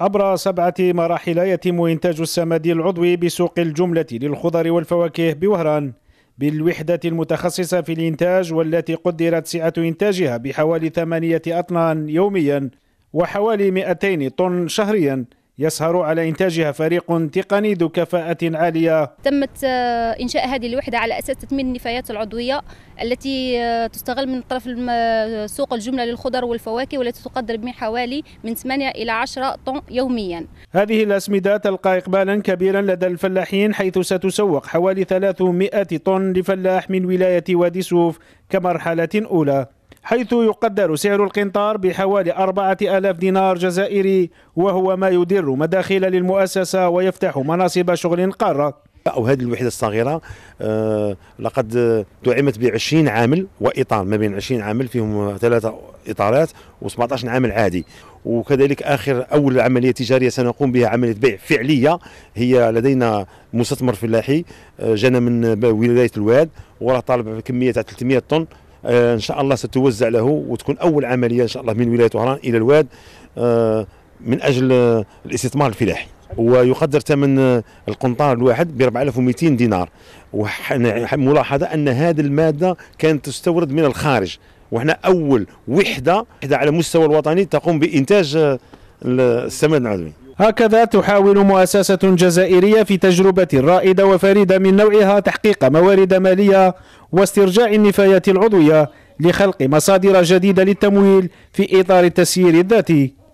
عبر سبعة مراحل يتم إنتاج السماد العضوي بسوق الجملة للخضر والفواكه بوهران بالوحدة المتخصصة في الإنتاج والتي قدرت سعة إنتاجها بحوالي ثمانية أطنان يوميا وحوالي 200 طن شهريا يسهر على إنتاجها فريق تقني ذو كفاءة عالية تمت آه، إنشاء هذه الوحدة على أساس تثمين النفايات العضوية التي آه، تستغل من طرف آه، سوق الجملة للخضر والفواكه والتي تقدر بحوالي من 8 إلى 10 طن يوميا هذه الأسمدة تلقى إقبالا كبيرا لدى الفلاحين حيث ستسوق حوالي 300 طن لفلاح من ولاية وادي سوف كمرحلة أولى حيث يقدر سعر القنطار بحوالي أربعة ألاف دينار جزائري وهو ما يدر مداخل للمؤسسة ويفتح مناصب شغل قارة أو هذه الوحدة الصغيرة آه، لقد دعمت ب 20 عامل وإطار ما بين 20 عامل فيهم ثلاثة إطارات و17 عامل عادي وكذلك آخر أول عملية تجارية سنقوم بها عملية بيع فعلية هي لدينا مستثمر فلاحي آه، جانا من ولاية الواد وراه طالب بكمية 300 طن آه، ان شاء الله ستوزع له وتكون اول عمليه ان شاء الله من ولايه وهران الى الواد آه، من اجل الاستثمار الفلاحي ويقدر ثمن آه، القنطار الواحد ب 4200 دينار وملاحظه يعني ان هذه الماده كانت تستورد من الخارج وحنا اول وحده على مستوى الوطني تقوم بانتاج السماد العضوي هكذا تحاول مؤسسة جزائرية في تجربة رائدة وفريدة من نوعها تحقيق موارد مالية واسترجاع النفايات العضوية لخلق مصادر جديدة للتمويل في إطار التسيير الذاتي